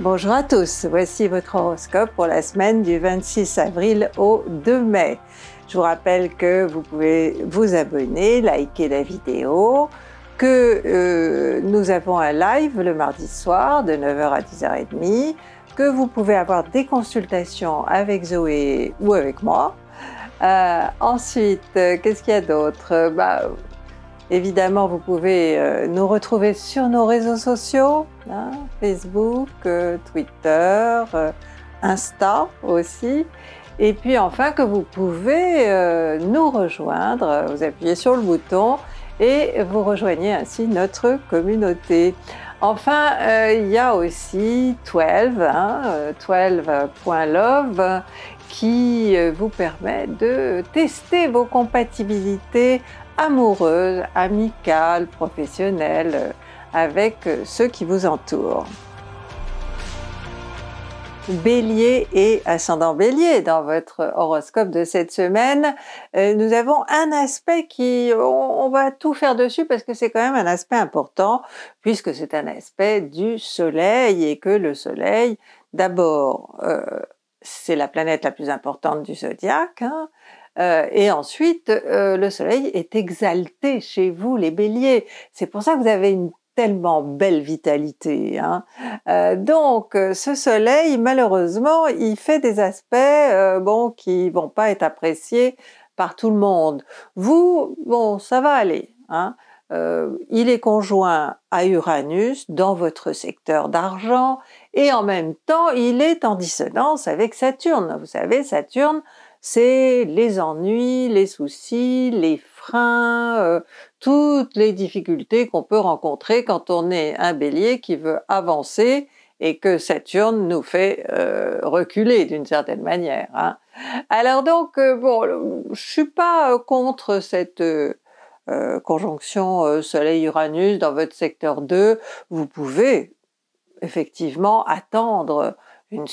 Bonjour à tous, voici votre horoscope pour la semaine du 26 avril au 2 mai. Je vous rappelle que vous pouvez vous abonner, liker la vidéo, que euh, nous avons un live le mardi soir de 9h à 10h30, que vous pouvez avoir des consultations avec Zoé ou avec moi. Euh, ensuite, euh, qu'est-ce qu'il y a d'autre bah, Évidemment, vous pouvez euh, nous retrouver sur nos réseaux sociaux, hein, Facebook, euh, Twitter, euh, Insta aussi. Et puis enfin que vous pouvez nous rejoindre, vous appuyez sur le bouton et vous rejoignez ainsi notre communauté. Enfin, il y a aussi 12, 12.love hein, qui vous permet de tester vos compatibilités amoureuse, amicale, professionnelle, euh, avec euh, ceux qui vous entourent. Bélier et ascendant Bélier dans votre horoscope de cette semaine, euh, nous avons un aspect qui, on, va tout faire dessus parce que c'est quand même un aspect important puisque c'est un aspect du Soleil et que le Soleil, d'abord, c'est la planète la plus importante du zodiaque, hein, euh, et ensuite, euh, le soleil est exalté chez vous, les béliers. C'est pour ça que vous avez une tellement belle vitalité. Hein. Euh, donc, ce soleil, malheureusement, il fait des aspects bon, qui vont pas être appréciés par tout le monde. Vous, bon, ça va aller. Hein. il est conjoint à Uranus dans votre secteur d'argent et en même temps il est en dissonance avec Saturne. Vous savez, Saturne c'est les ennuis, les soucis, les freins, euh, toutes les difficultés qu'on peut rencontrer quand on est un bélier qui veut avancer et que Saturne nous fait euh, reculer d'une certaine manière. Hein. Alors donc, euh, bon, je suis pas contre cette conjonction Soleil-Uranus dans votre secteur 2. Vous pouvez effectivement attendre une,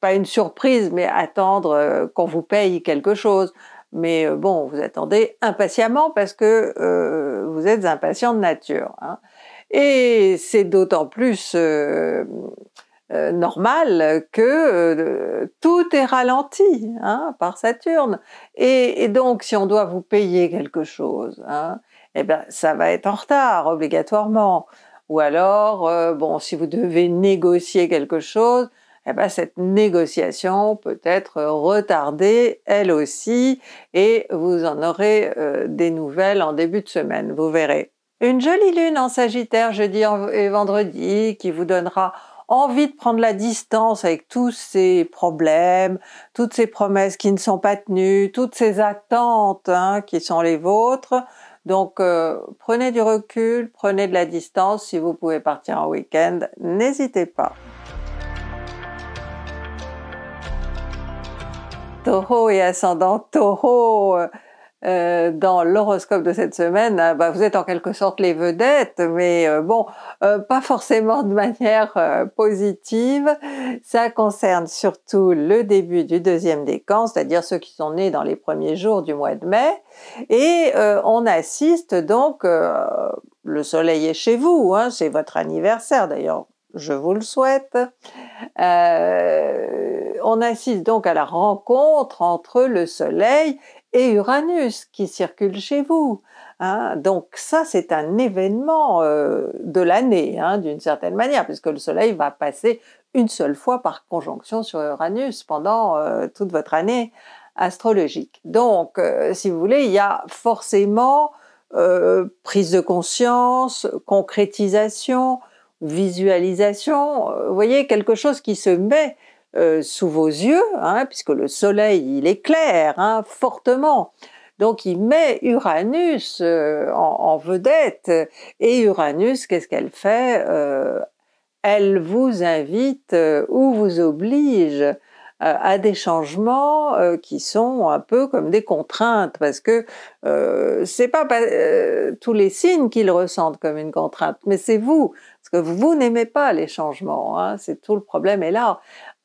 pas une surprise, mais attendre euh, qu'on vous paye quelque chose. Mais euh, bon, vous attendez impatiemment parce que euh, vous êtes impatient de nature. Hein. Et c'est d'autant plus normal que tout est ralenti hein, par Saturne. Et, donc, si on doit vous payer quelque chose, hein, eh bien, ça va être en retard obligatoirement. Ou alors, bon, si vous devez négocier quelque chose, eh ben, cette négociation peut être retardée elle aussi et vous en aurez euh, des nouvelles en début de semaine, vous verrez. Une jolie lune en Sagittaire jeudi et vendredi qui vous donnera envie de prendre la distance avec tous ces problèmes, toutes ces promesses qui ne sont pas tenues, toutes ces attentes hein, qui sont les vôtres. Donc euh, prenez du recul, prenez de la distance. Si vous pouvez partir en week-end, n'hésitez pas. taureau et ascendant taureau euh, dans l'horoscope de cette semaine, hein, bah, vous êtes en quelque sorte les vedettes, mais euh, bon, euh, pas forcément de manière positive. Ça concerne surtout le début du deuxième décan, c'est-à-dire ceux qui sont nés dans les premiers jours du mois de mai, et on assiste donc, le soleil est chez vous, hein, c'est votre anniversaire d'ailleurs, je vous le souhaite. Euh, on assiste donc à la rencontre entre le Soleil et Uranus qui circule chez vous. Hein. Donc ça, c'est un événement euh, de l'année, hein, d'une certaine manière, puisque le Soleil va passer une seule fois par conjonction sur Uranus pendant euh, toute votre année astrologique. Donc, si vous voulez, il y a forcément prise de conscience, concrétisation, visualisation, euh, vous voyez, quelque chose qui se met euh, sous vos yeux, hein, puisque le soleil, il éclaire hein, fortement. Donc il met Uranus euh, en, vedette. Et Uranus, qu'est-ce qu'elle fait Elle vous invite ou vous oblige à des changements qui sont un peu comme des contraintes parce que c'est pas, tous les signes qu'ils ressentent comme une contrainte mais c'est vous vous n'aimez pas les changements, hein, c'est tout le problème est là.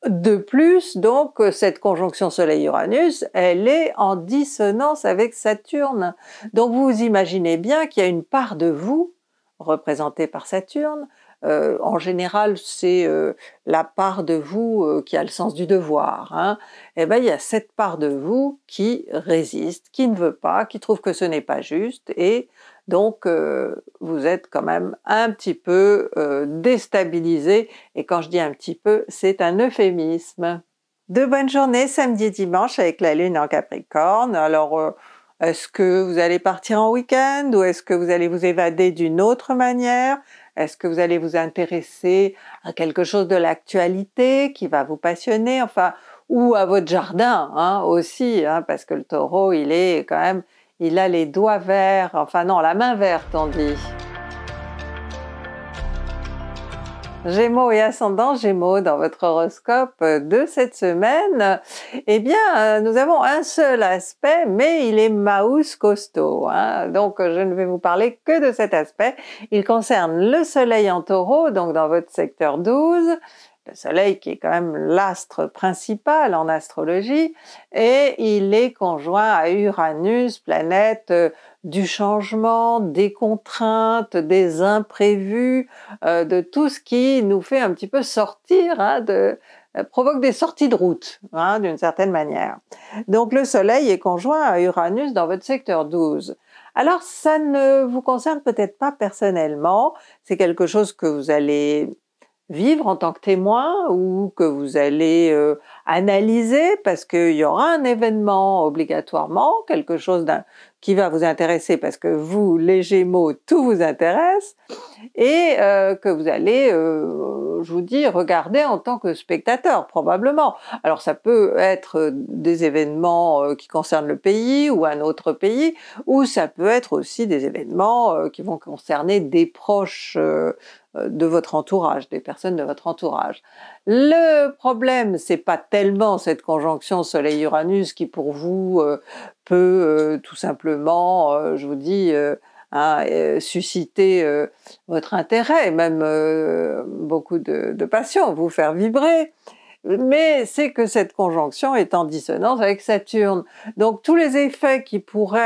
De plus, donc, cette conjonction Soleil-Uranus, elle est en dissonance avec Saturne. Donc vous imaginez bien qu'il y a une part de vous, représentée par Saturne, euh, en général, c'est euh, la part de vous euh, qui a le sens du devoir. Et hein. eh ben, il y a cette part de vous qui résiste, qui ne veut pas, qui trouve que ce n'est pas juste, et donc, euh, vous êtes quand même un petit peu euh, déstabilisé. Et quand je dis un petit peu, c'est un euphémisme. De bonnes journées samedi et dimanche avec la Lune en Capricorne. Alors, euh, est-ce que vous allez partir en week-end ou est-ce que vous allez vous évader d'une autre manière Est-ce que vous allez vous intéresser à quelque chose de l'actualité qui va vous passionner Enfin, ou à votre jardin hein, aussi, hein, parce que le taureau, il est quand même il a les doigts verts, enfin non, la main verte, on dit. Gémeaux et ascendant Gémeaux dans votre horoscope de cette semaine, eh bien, euh, nous avons un seul aspect, mais il est Maus costaud. Hein. Donc, je ne vais vous parler que de cet aspect. Il concerne le Soleil en Taureau, donc dans votre secteur 12, le Soleil qui est quand même l'astre principal en astrologie, et il est conjoint à Uranus, planète euh, du changement, des contraintes, des imprévus, euh, de tout ce qui nous fait un petit peu sortir, hein, euh, provoque des sorties de route, hein, d'une certaine manière. Donc le Soleil est conjoint à Uranus dans votre secteur 12. Alors ça ne vous concerne peut-être pas personnellement, c'est quelque chose que vous allez vivre en tant que témoin ou que vous allez euh, analyser parce qu'il y aura un événement obligatoirement, quelque chose qui va vous intéresser parce que vous, les Gémeaux, tout vous intéresse et euh, que vous allez, euh, je vous dis, regarder en tant que spectateur probablement. Alors ça peut être euh, des événements qui concernent le pays ou un autre pays, ou ça peut être aussi des événements qui vont concerner des proches de votre entourage, des personnes de votre entourage. Le problème, c'est pas tellement cette conjonction Soleil-Uranus qui pour vous euh, peut euh, tout simplement, euh, je vous dis, hein, susciter votre intérêt, même beaucoup de, de, passion, vous faire vibrer. Mais c'est que cette conjonction est en dissonance avec Saturne. Donc tous les effets qui pourraient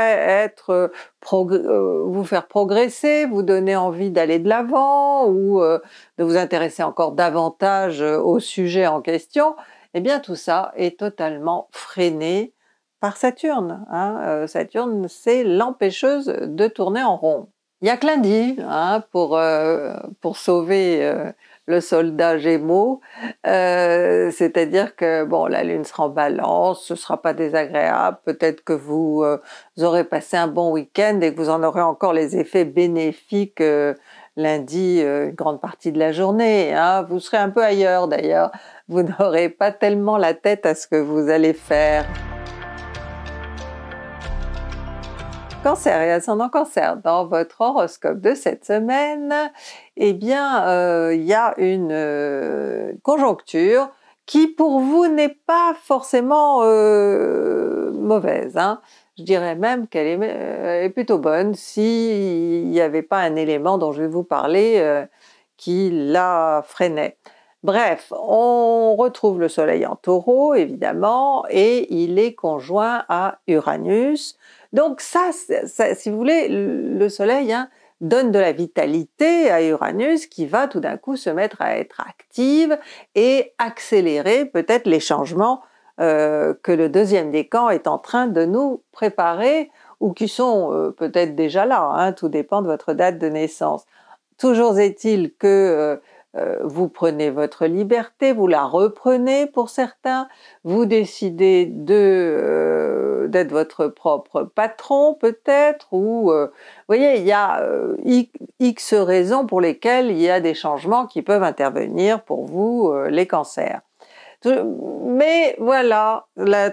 être vous faire progresser, vous donner envie d'aller de l'avant ou de vous intéresser encore davantage au sujet en question, et eh bien tout ça est totalement freiné par Saturne. Hein. Euh, Saturne, c'est l'empêcheuse de tourner en rond. Il n'y a que lundi hein, euh, pour, sauver euh, le soldat Gémeaux, c'est-à-dire que bon, la Lune sera en balance, ce ne sera pas désagréable, peut-être que vous aurez passé un bon week-end et que vous en aurez encore les effets bénéfiques lundi euh, une grande partie de la journée. Hein. Vous serez un peu ailleurs d'ailleurs. Vous n'aurez pas tellement la tête à ce que vous allez faire. Cancer et ascendant cancer, dans votre horoscope de cette semaine, eh bien, euh, il y a une euh, conjoncture qui pour vous n'est pas forcément mauvaise. Hein. Je dirais même qu'elle est, euh, plutôt bonne s'il n'y avait pas un élément dont je vais vous parler euh, qui la freinait. Bref, on retrouve le Soleil en taureau, évidemment, et il est conjoint à Uranus. Donc ça, si vous voulez, le Soleil hein, donne de la vitalité à Uranus qui va tout d'un coup se mettre à être active et accélérer peut-être les changements euh, que le deuxième décan est en train de nous préparer ou qui sont euh, peut-être déjà là, hein, tout dépend de votre date de naissance. Toujours est-il que euh, vous prenez votre liberté, vous la reprenez pour certains, vous décidez d'être votre propre patron peut-être, ou vous voyez, il y a X raisons pour lesquelles il y a des changements qui peuvent intervenir pour vous, les cancers. Mais voilà, la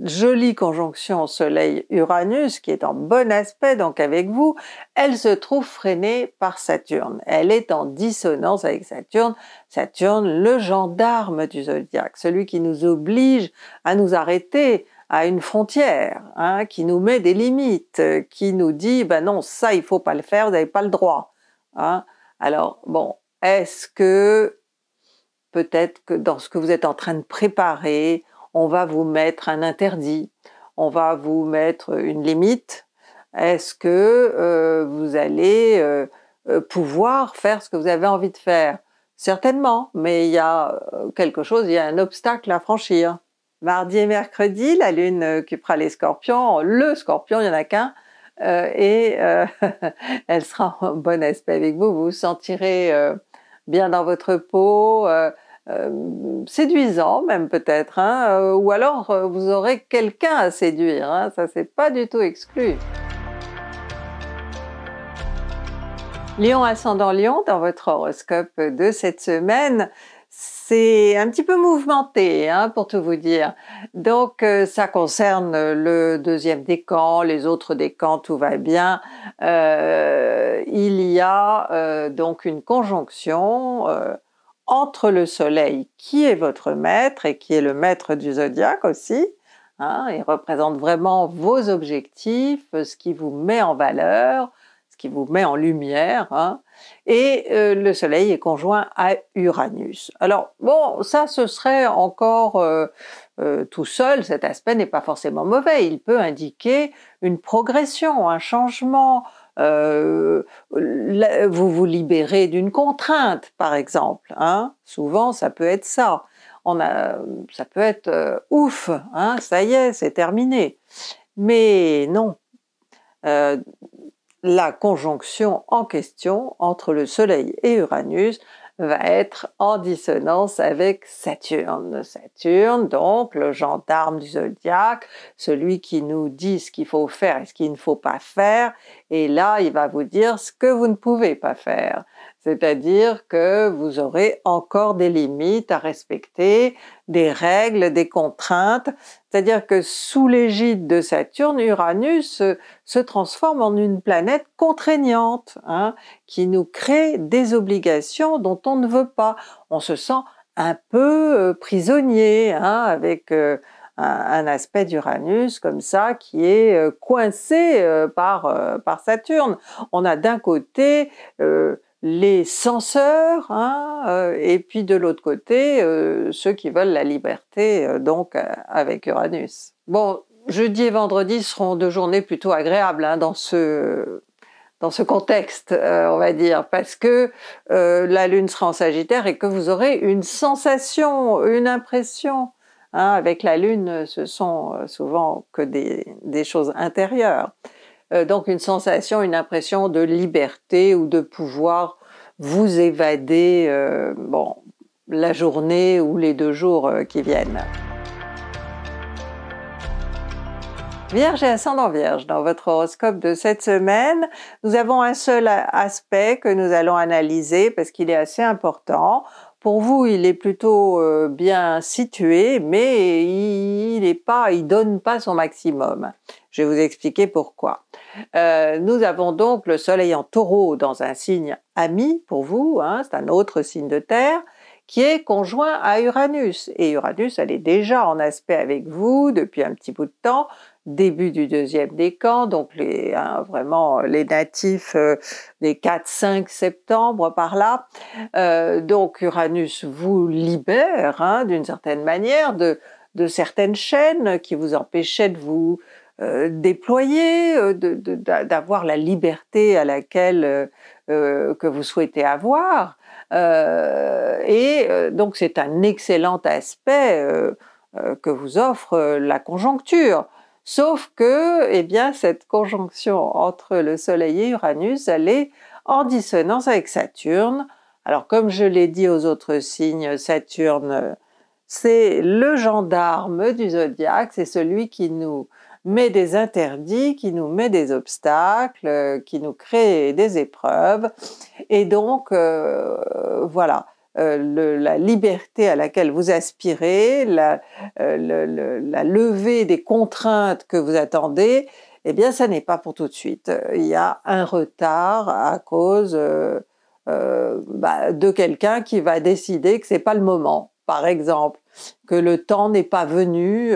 jolie conjonction Soleil-Uranus, qui est en bon aspect donc avec vous, elle se trouve freinée par Saturne. Elle est en dissonance avec Saturne. Saturne, le gendarme du zodiaque, celui qui nous oblige à nous arrêter à une frontière, hein, qui nous met des limites, euh, qui nous dit ben non, ça il faut pas le faire, vous n'avez pas le droit. Hein. Alors bon, est-ce que peut-être que dans ce que vous êtes en train de préparer, on va vous mettre un interdit, on va vous mettre une limite. Est-ce que euh, vous allez euh, euh, pouvoir faire ce que vous avez envie de faire Certainement, mais il y a quelque chose, il y a un obstacle à franchir. Mardi et mercredi, la lune occupera les scorpions, le scorpion, il n'y en a qu'un, et elle sera en bon aspect avec vous, vous vous sentirez bien dans votre peau, euh, euh, séduisant même peut-être, hein, euh, ou alors vous aurez quelqu'un à séduire, hein, ça c'est pas du tout exclu. Lion ascendant Lion dans votre horoscope de cette semaine, c'est un petit peu mouvementé, hein, pour tout vous dire. Donc, euh, ça concerne le deuxième décan, les autres décans, tout va bien. Euh, il y a euh, donc une conjonction entre le Soleil, qui est votre maître et qui est le maître du zodiaque aussi. il hein, représente vraiment vos objectifs, ce qui vous met en valeur, ce qui vous met en lumière. Hein et euh, le Soleil est conjoint à Uranus. Alors bon, ça ce serait encore euh, euh, tout seul, cet aspect n'est pas forcément mauvais, il peut indiquer une progression, un changement, vous vous libérez d'une contrainte, par exemple. Hein Souvent, ça peut être ça. ça peut être ouf, hein, ça y est, c'est terminé. Mais non la conjonction en question entre le Soleil et Uranus va être en dissonance avec Saturne. Saturne, donc le gendarme du zodiaque, celui qui nous dit ce qu'il faut faire et ce qu'il ne faut pas faire, et là, il va vous dire ce que vous ne pouvez pas faire. C'est-à-dire que vous aurez encore des limites à respecter, des règles, des contraintes. C'est-à-dire que sous l'égide de Saturne, Uranus se transforme en une planète contraignante, hein, qui nous crée des obligations dont on ne veut pas. On se sent un peu euh, prisonnier hein, avec... Euh, un, aspect d'Uranus comme ça qui est euh, coincé euh, euh, par, Saturne. On a d'un côté les censeurs, hein, et puis de l'autre côté, ceux qui veulent la liberté, donc avec Uranus. Bon, jeudi et vendredi seront deux journées plutôt agréables hein, dans ce contexte, on va dire, parce que la Lune sera en Sagittaire et que vous aurez une sensation, une impression Hein, avec la Lune, euh, ce sont euh, souvent que des, choses intérieures. Euh, donc une sensation, une impression de liberté ou de pouvoir vous évader bon, la journée ou les deux jours qui viennent. Vierge et ascendant Vierge, dans votre horoscope de cette semaine, nous avons un seul aspect que nous allons analyser parce qu'il est assez important. Pour vous, il est plutôt euh, bien situé, mais il ne pas, il donne pas son maximum. Je vais vous expliquer pourquoi. Euh, nous avons donc le Soleil en Taureau dans un signe ami pour vous, hein, c'est un autre signe de terre qui est conjoint à Uranus. Et Uranus, elle est déjà en aspect avec vous depuis un petit bout de temps, début du deuxième décan, donc les, hein, vraiment les natifs des euh, 4-5 septembre par là. Euh, donc Uranus vous libère hein, d'une certaine manière de, certaines chaînes qui vous empêchaient de vous euh, déployer, d'avoir la liberté à laquelle que vous souhaitez avoir. et donc c'est un excellent aspect que vous offre la conjoncture. Sauf que, eh bien, cette conjonction entre le Soleil et Uranus, elle est en dissonance avec Saturne. Alors, comme je l'ai dit aux autres signes, Saturne, c'est le gendarme du zodiaque, c'est celui qui nous met des interdits, qui nous met des obstacles, euh, qui nous crée des épreuves. Et donc, euh, voilà. Euh, la liberté à laquelle vous aspirez, euh, la, levée des contraintes que vous attendez, eh bien, ça n'est pas pour tout de suite. Il y a un retard à cause euh, bah, de quelqu'un qui va décider que ce n'est pas le moment, par exemple, que le temps n'est pas venu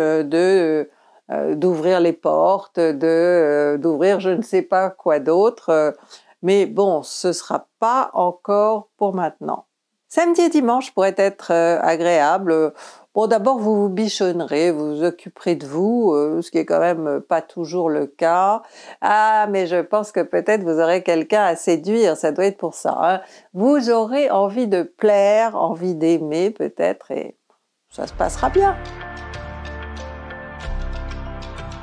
d'ouvrir les portes, d'ouvrir je ne sais pas quoi d'autre. mais bon, ce sera pas encore pour maintenant. Samedi et dimanche pourraient être euh, agréables. Bon, d'abord, vous vous bichonnerez, vous vous occuperez de vous, euh, ce qui est quand même pas toujours le cas. Ah, mais je pense que peut-être vous aurez quelqu'un à séduire, ça doit être pour ça. Hein. Vous aurez envie de plaire, envie d'aimer peut-être, et ça se passera bien.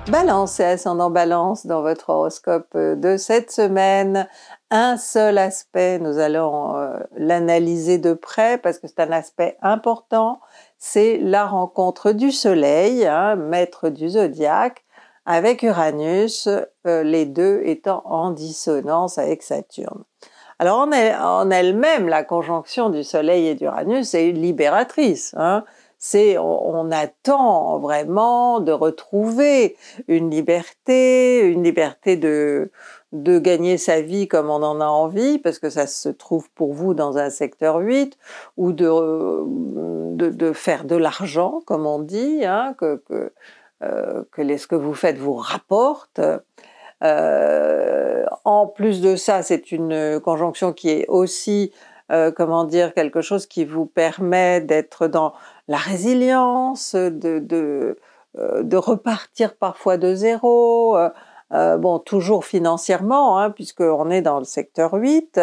Balance et ascendant balance dans votre horoscope de cette semaine un seul aspect, nous allons euh, l'analyser de près parce que c'est un aspect important, c'est la rencontre du Soleil, hein, maître du zodiaque, avec Uranus, euh, les deux étant en dissonance avec Saturne. Alors en, elle, même la conjonction du Soleil et d'Uranus est libératrice. Hein. C'est on, attend vraiment de retrouver une liberté, une liberté de de gagner sa vie comme on en a envie, parce que ça se trouve pour vous dans un secteur 8, ou euh, de, de, faire de l'argent, comme on dit, hein, que, que, euh, que ce que vous faites vous rapporte. Euh, en plus de ça, c'est une conjonction qui est aussi, comment dire, quelque chose qui vous permet d'être dans la résilience, de, de repartir parfois de zéro. Euh, bon, toujours financièrement, hein, puisqu'on est dans le secteur 8.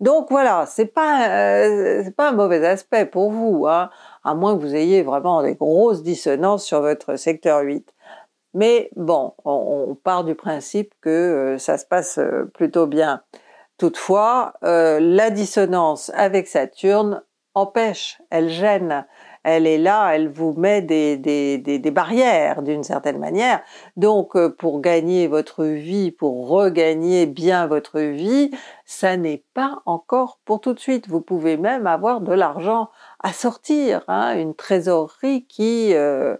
Donc voilà, c'est pas, euh, pas un mauvais aspect pour vous, hein, à moins que vous ayez vraiment des grosses dissonances sur votre secteur 8. Mais bon, on, part du principe que euh, ça se passe plutôt bien. Toutefois, la dissonance avec Saturne empêche, elle gêne elle est là, elle vous met des, barrières d'une certaine manière. Donc euh, pour gagner votre vie, pour regagner bien votre vie, ça n'est pas encore pour tout de suite. Vous pouvez même avoir de l'argent à sortir, hein, une trésorerie qui... Euh,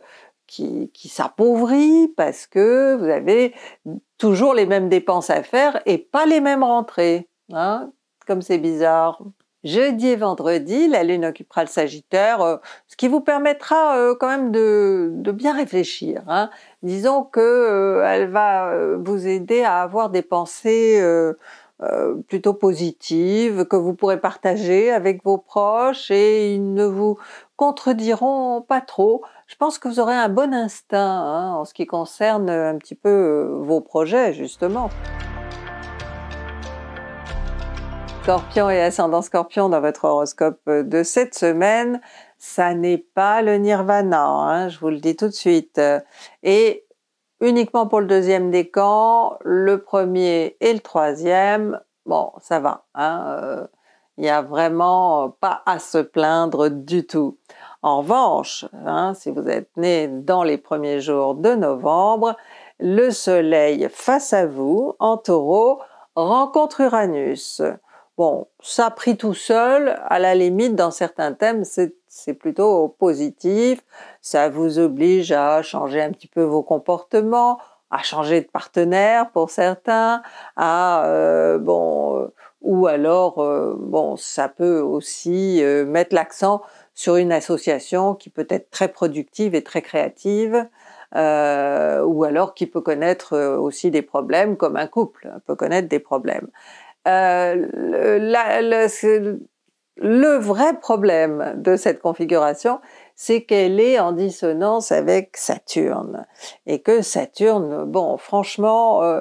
qui, qui s'appauvrit parce que vous avez toujours les mêmes dépenses à faire et pas les mêmes rentrées. Hein comme c'est bizarre. Jeudi et vendredi, la Lune occupera le Sagittaire, euh, ce qui vous permettra euh, quand même de, bien réfléchir. Hein. Disons que euh, elle va vous aider à avoir des pensées plutôt positives que vous pourrez partager avec vos proches et ils ne vous contrediront pas trop. Je pense que vous aurez un bon instinct hein, en ce qui concerne un petit peu vos projets justement. Scorpion et ascendant Scorpion dans votre horoscope euh, de cette semaine, ça n'est pas le nirvana, hein, je vous le dis tout de suite. Et uniquement pour le deuxième décan, le premier et le troisième, bon, ça va. Hein, euh, il n'y a vraiment euh, pas à se plaindre du tout. En revanche, hein, si vous êtes né dans les premiers jours de novembre, le soleil face à vous en taureau rencontre Uranus. Bon, ça pris tout seul, à la limite, dans certains thèmes, c'est plutôt positif. Ça vous oblige à changer un petit peu vos comportements, à changer de partenaire pour certains, à euh, bon, euh, ou alors euh, bon, ça peut aussi mettre l'accent sur une association qui peut être très productive et très créative. ou alors qui peut connaître aussi des problèmes comme un couple peut connaître des problèmes. Euh, le, vrai problème de cette configuration, c'est qu'elle est en dissonance avec Saturne. Et que Saturne, bon, franchement, euh,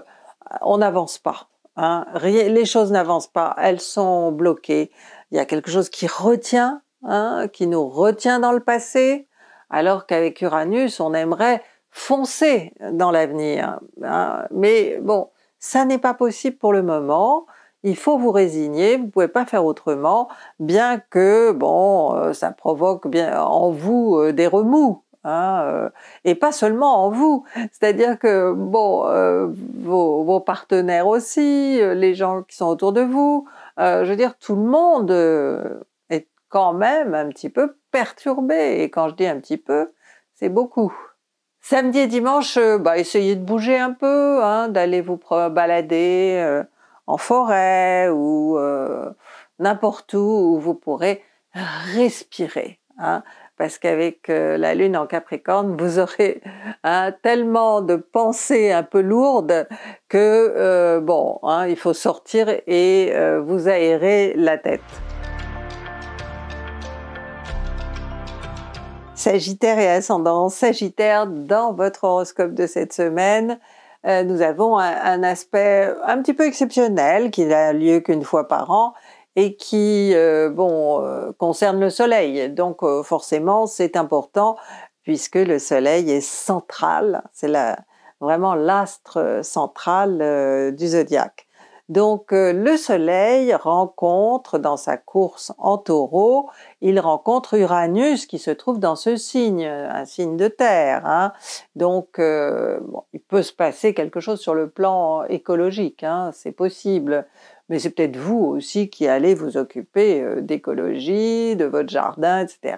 on n'avance pas. Hein. les choses n'avancent pas, elles sont bloquées. Il y a quelque chose qui retient, hein, qui nous retient dans le passé, alors qu'avec Uranus, on aimerait foncer dans l'avenir. Hein. Mais bon, ça n'est pas possible pour le moment il faut vous résigner, vous ne pouvez pas faire autrement, bien que bon, euh, ça provoque bien en vous euh, des remous. Hein, euh, et pas seulement en vous, c'est-à-dire que bon, vos, partenaires aussi, les gens qui sont autour de vous, je veux dire tout le monde est quand même un petit peu perturbé, et quand je dis un petit peu, c'est beaucoup. Samedi et dimanche, bah, essayez de bouger un peu, hein, d'aller vous balader, en forêt ou euh, n'importe où où vous pourrez respirer. Hein. parce qu'avec euh, la lune en Capricorne, vous aurez hein, tellement de pensées un peu lourdes que, euh, bon, hein, il faut sortir et vous aérer la tête. Sagittaire et ascendant Sagittaire dans votre horoscope de cette semaine, euh, nous avons un, aspect un petit peu exceptionnel qui n'a lieu qu'une fois par an et qui euh, bon, euh, concerne le Soleil. Donc forcément, c'est important puisque le Soleil est central, c'est la, vraiment l'astre central du zodiaque. Donc euh, le Soleil rencontre dans sa course en taureau, il rencontre Uranus qui se trouve dans ce signe, un signe de terre. Hein. Donc euh, il peut se passer quelque chose sur le plan écologique, hein, c'est possible. Mais c'est peut-être vous aussi qui allez vous occuper euh, d'écologie, de votre jardin, etc.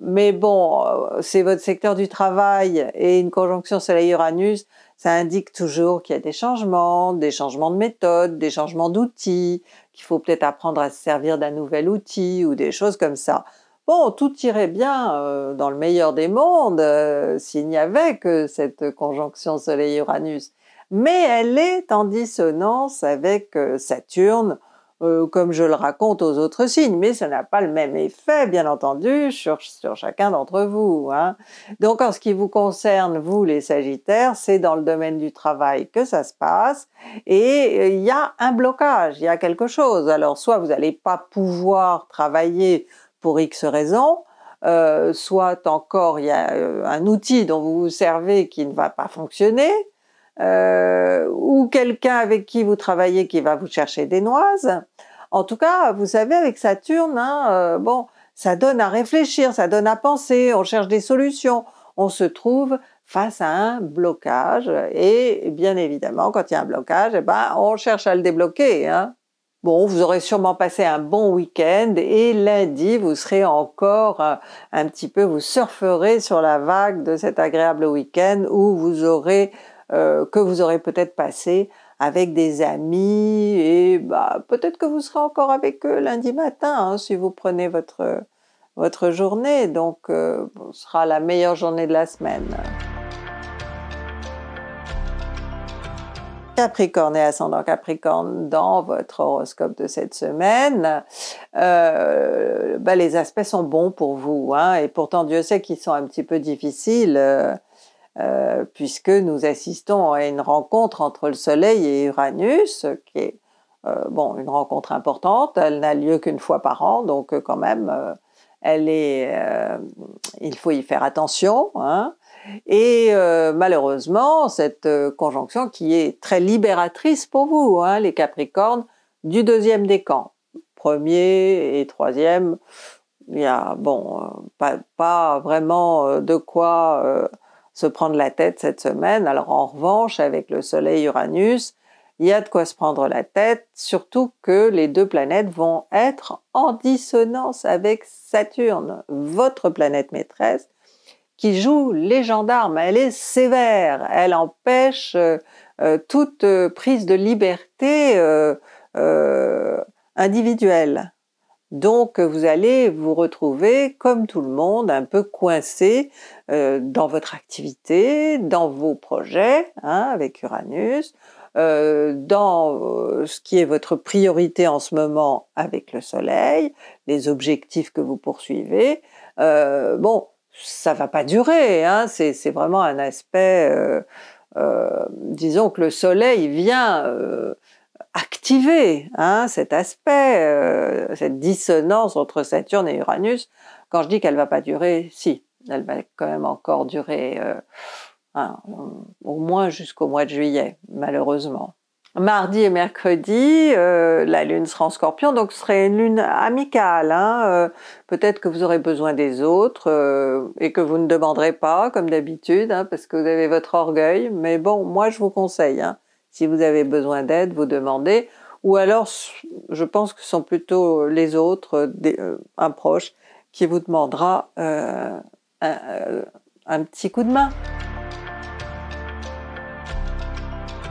Mais bon, c'est votre secteur du travail et une conjonction Soleil-Uranus, ça indique toujours qu'il y a des changements, des changements de méthode, des changements d'outils, qu'il faut peut-être apprendre à se servir d'un nouvel outil ou des choses comme ça. Bon, tout irait bien euh, dans le meilleur des mondes euh, s'il n'y avait que cette conjonction Soleil-Uranus. Mais elle est en dissonance avec euh, Saturne euh, comme je le raconte aux autres signes, mais ça n'a pas le même effet, bien entendu, sur, chacun d'entre vous. Hein. Donc en ce qui vous concerne, vous les Sagittaires, c'est dans le domaine du travail que ça se passe, et euh, il y a un blocage, il y a quelque chose. Alors soit vous n'allez pas pouvoir travailler pour X raison, euh, soit encore il y a un outil dont vous vous servez qui ne va pas fonctionner, euh, ou quelqu'un avec qui vous travaillez qui va vous chercher des noises. En tout cas, vous savez, avec Saturne, hein, euh, bon, ça donne à réfléchir, ça donne à penser, on cherche des solutions, on se trouve face à un blocage et bien évidemment, quand il y a un blocage, eh ben, on cherche à le débloquer. Hein. Bon, vous aurez sûrement passé un bon week-end et lundi, vous serez encore euh, un, petit peu, vous surferez sur la vague de cet agréable week-end où vous aurez euh, que vous aurez peut-être passé avec des amis et bah, peut-être que vous serez encore avec eux lundi matin hein, si vous prenez votre, votre journée. Donc euh, ce sera la meilleure journée de la semaine. Capricorne et ascendant Capricorne dans votre horoscope de cette semaine, euh, bah, les aspects sont bons pour vous, hein, et pourtant Dieu sait qu'ils sont un petit peu difficiles. Euh, puisque nous assistons à une rencontre entre le Soleil et Uranus, qui est euh, bon, une rencontre importante. Elle n'a lieu qu'une fois par an, donc euh, quand même, elle est, il faut y faire attention. Hein. Et malheureusement, cette conjonction qui est très libératrice pour vous, hein, les Capricornes, du deuxième décan, premier et troisième, il y a bon, pas vraiment de quoi se prendre la tête cette semaine. Alors en revanche, avec le Soleil-Uranus, il y a de quoi se prendre la tête, surtout que les deux planètes vont être en dissonance avec Saturne, votre planète maîtresse, qui joue les gendarmes. Elle est sévère, elle empêche euh, euh, toute euh, prise de liberté individuelle. Donc vous allez vous retrouver, comme tout le monde, un peu coincé euh, dans votre activité, dans vos projets hein, avec Uranus, euh, dans euh, ce qui est votre priorité en ce moment avec le Soleil, les objectifs que vous poursuivez. bon, ça va pas durer, hein, c'est vraiment un aspect... disons que le Soleil vient activer hein, cet aspect, euh, cette dissonance entre Saturne et Uranus. Quand je dis qu'elle va pas durer, si, elle va quand même encore durer euh, au moins jusqu'au mois de juillet, malheureusement. Mardi et mercredi, euh, la lune sera en scorpion, donc ce serait une lune amicale. Hein, Peut-être que vous aurez besoin des autres et que vous ne demanderez pas, comme d'habitude, hein, parce que vous avez votre orgueil. Mais bon, moi je vous conseille hein. Si vous avez besoin d'aide, vous demandez. Ou alors, je pense que ce sont plutôt les autres, euh, un proche, qui vous demandera euh, euh, un, petit coup de main.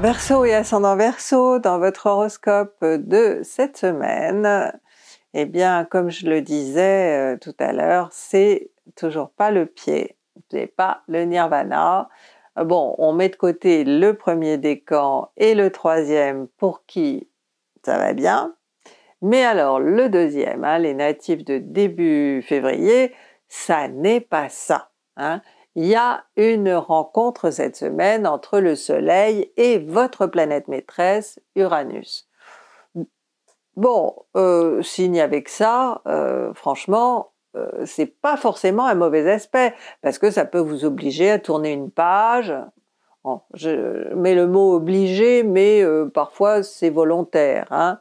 Verseau et ascendant Verseau, dans votre horoscope de cette semaine, eh bien, comme je le disais tout à l'heure, c'est toujours pas le pied, c'est pas le nirvana, euh, bon, on met de côté le premier décan et le troisième pour qui ça va bien. Mais alors le deuxième, hein, les natifs de début février, ça n'est pas ça. Hein. Il y a une rencontre cette semaine entre le Soleil et votre planète maîtresse, Uranus. Bon, n'y euh, signe avec ça, euh, franchement, euh, c'est pas forcément un mauvais aspect, parce que ça peut vous obliger à tourner une page. je mets le mot obligé, mais euh, parfois c'est volontaire. Hein.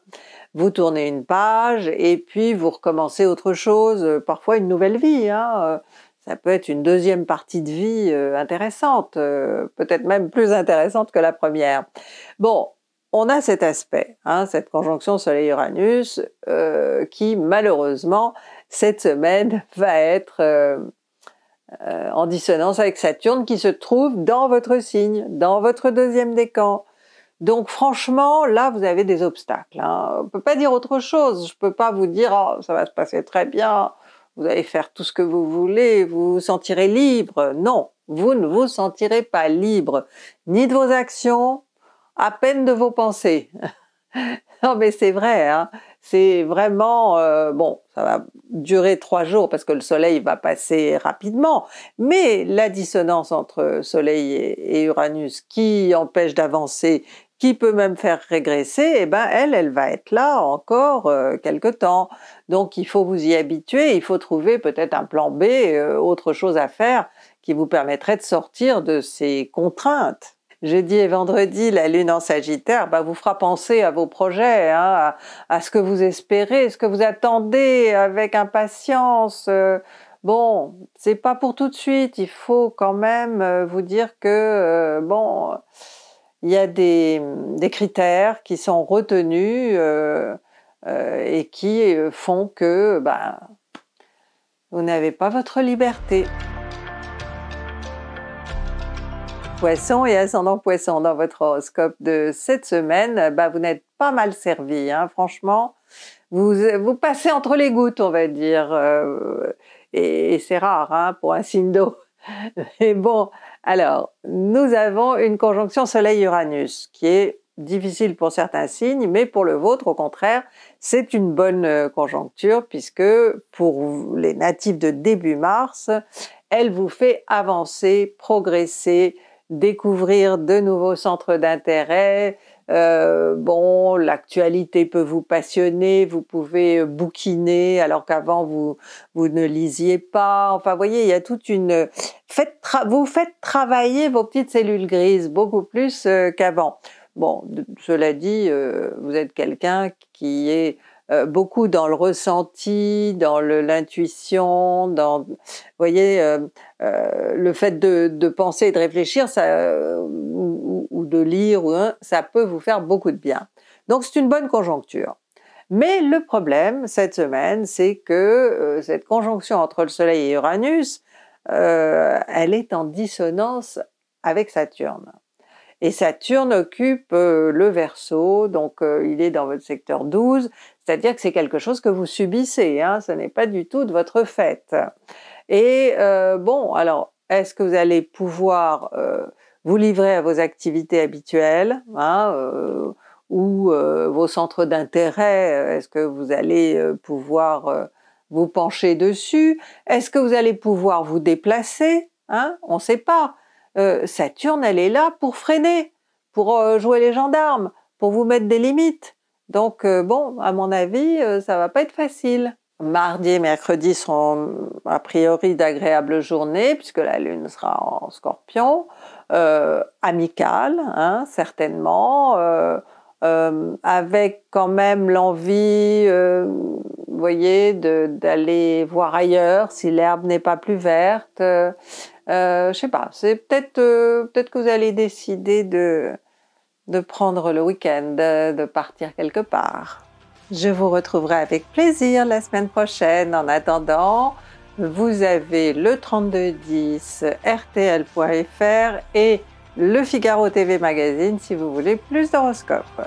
Vous tournez une page et puis vous recommencez autre chose, euh, parfois une nouvelle vie. Hein. Ça peut être une deuxième partie de vie intéressante, peut-être même plus intéressante que la première. Bon, on a cet aspect, hein, cette conjonction Soleil-Uranus, qui malheureusement cette semaine va être euh, euh, en dissonance avec Saturne qui se trouve dans votre signe, dans votre deuxième décan. Donc franchement, là, vous avez des obstacles. Hein. On ne peut pas dire autre chose. Je ne peux pas vous dire oh, ça va se passer très bien, vous allez faire tout ce que vous voulez, vous vous sentirez libre. Non, vous ne vous sentirez pas libre, ni de vos actions, à peine de vos pensées. non mais c'est vrai, hein. C'est vraiment, euh, bon, ça va durer trois jours parce que le soleil va passer rapidement, mais la dissonance entre soleil et, Uranus qui empêche d'avancer, qui peut même faire régresser, eh ben elle, elle va être là encore euh, quelque temps. Donc il faut vous y habituer, il faut trouver peut-être un plan B, euh, autre chose à faire qui vous permettrait de sortir de ces contraintes jeudi et vendredi, la lune en Sagittaire, bah, vous fera penser à vos projets, hein, à, ce que vous espérez, ce que vous attendez avec impatience. Euh, bon, c'est pas pour tout de suite, il faut quand même euh, vous dire que, euh, bon, il y a des, critères qui sont retenus et qui font que, bah, vous n'avez pas votre liberté. poisson et ascendant poisson dans votre horoscope de cette semaine, bah vous n'êtes pas mal servi, hein. franchement. Vous, passez entre les gouttes, on va dire. Euh, et, c'est rare hein, pour un signe d'eau. Mais bon, alors, nous avons une conjonction Soleil-Uranus qui est difficile pour certains signes, mais pour le vôtre, au contraire, c'est une bonne euh, conjoncture puisque pour les natifs de début mars, elle vous fait avancer, progresser, découvrir de nouveaux centres d'intérêt. Euh, bon, l'actualité peut vous passionner, vous pouvez bouquiner alors qu'avant vous ne lisiez pas. Enfin, vous voyez, il y a toute une vous faites travailler vos petites cellules grises beaucoup plus euh, qu'avant. Bon, cela dit, euh, vous êtes quelqu'un qui est euh, beaucoup dans le ressenti, dans l'intuition, dans, voyez, euh, euh, le fait de, penser et de réfléchir, ou, de lire, ça peut vous faire beaucoup de bien. Donc c'est une bonne conjoncture. Mais le problème cette semaine, c'est que cette conjonction entre le Soleil et Uranus, elle est en dissonance avec Saturne. Et Saturne occupe euh, le verso, donc euh, il est dans votre secteur 12, c'est-à-dire que c'est quelque chose que vous subissez, hein. ce n'est pas du tout de votre fait. Et euh, bon, alors, est-ce que vous allez pouvoir vous livrer à vos activités habituelles hein, ou vos centres d'intérêt Est-ce que vous allez pouvoir vous pencher dessus Est-ce que vous allez pouvoir vous déplacer hein? On ne sait pas. Euh, Saturne, elle est là pour freiner, pour euh, jouer les gendarmes, pour vous mettre des limites. Donc euh, bon, à mon avis, ça va pas être facile. Mardi et mercredi sont a priori d'agréables journées puisque la Lune sera en Scorpion, amicale hein, certainement, avec quand même l'envie vous voyez, d'aller voir ailleurs si l'herbe n'est pas plus verte, euh, je sais pas, c'est peut-être euh, peut que vous allez décider de, de prendre le week-end, de partir quelque part. Je vous retrouverai avec plaisir la semaine prochaine. En attendant, vous avez le 3210 rtl.fr et le Figaro TV Magazine si vous voulez plus d'horoscopes.